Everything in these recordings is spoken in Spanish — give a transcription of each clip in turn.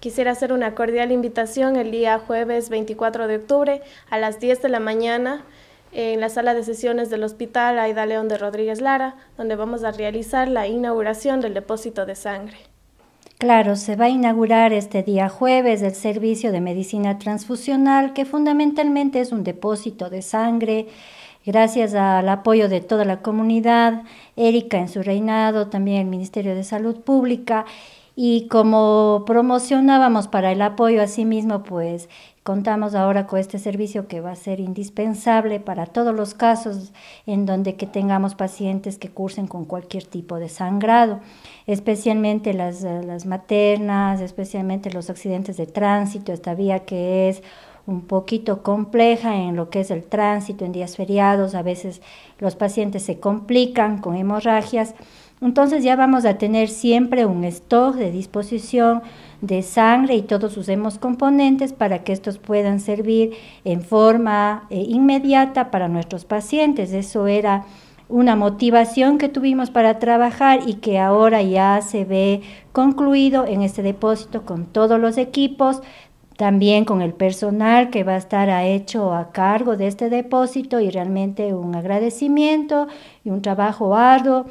Quisiera hacer una cordial invitación el día jueves 24 de octubre a las 10 de la mañana en la sala de sesiones del Hospital Aida León de Rodríguez Lara, donde vamos a realizar la inauguración del depósito de sangre. Claro, se va a inaugurar este día jueves el servicio de medicina transfusional, que fundamentalmente es un depósito de sangre. Gracias al apoyo de toda la comunidad, Erika en su reinado, también el Ministerio de Salud Pública y como promocionábamos para el apoyo a sí mismo, pues contamos ahora con este servicio que va a ser indispensable para todos los casos en donde que tengamos pacientes que cursen con cualquier tipo de sangrado, especialmente las, las maternas, especialmente los accidentes de tránsito, esta vía que es un poquito compleja en lo que es el tránsito en días feriados, a veces los pacientes se complican con hemorragias entonces ya vamos a tener siempre un stock de disposición de sangre y todos sus componentes para que estos puedan servir en forma eh, inmediata para nuestros pacientes. Eso era una motivación que tuvimos para trabajar y que ahora ya se ve concluido en este depósito con todos los equipos, también con el personal que va a estar hecho a cargo de este depósito y realmente un agradecimiento y un trabajo arduo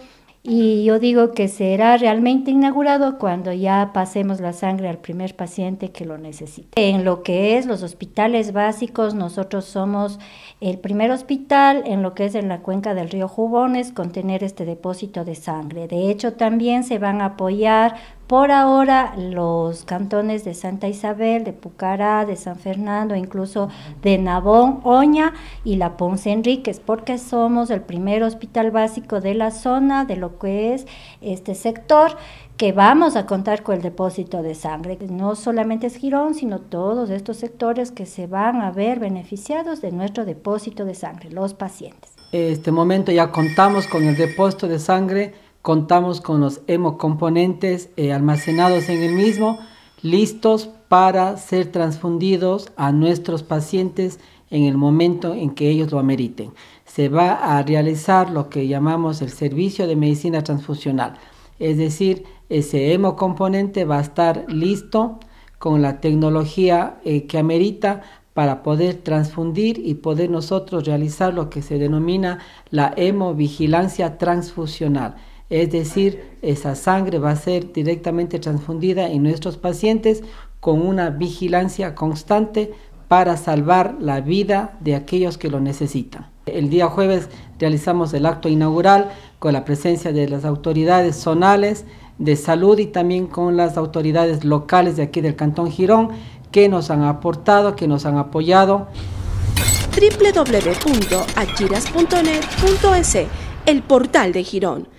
y yo digo que será realmente inaugurado cuando ya pasemos la sangre al primer paciente que lo necesite. En lo que es los hospitales básicos, nosotros somos el primer hospital en lo que es en la cuenca del río Jubones con tener este depósito de sangre. De hecho, también se van a apoyar por ahora, los cantones de Santa Isabel, de Pucará, de San Fernando, incluso de Navón, Oña y la Ponce Enríquez, porque somos el primer hospital básico de la zona, de lo que es este sector, que vamos a contar con el depósito de sangre. No solamente es Girón, sino todos estos sectores que se van a ver beneficiados de nuestro depósito de sangre, los pacientes. En Este momento ya contamos con el depósito de sangre contamos con los hemocomponentes eh, almacenados en el mismo, listos para ser transfundidos a nuestros pacientes en el momento en que ellos lo ameriten. Se va a realizar lo que llamamos el servicio de medicina transfusional, es decir, ese hemocomponente va a estar listo con la tecnología eh, que amerita para poder transfundir y poder nosotros realizar lo que se denomina la hemovigilancia transfusional. Es decir, esa sangre va a ser directamente transfundida en nuestros pacientes con una vigilancia constante para salvar la vida de aquellos que lo necesitan. El día jueves realizamos el acto inaugural con la presencia de las autoridades zonales de salud y también con las autoridades locales de aquí del Cantón Girón que nos han aportado, que nos han apoyado. el portal de Girón.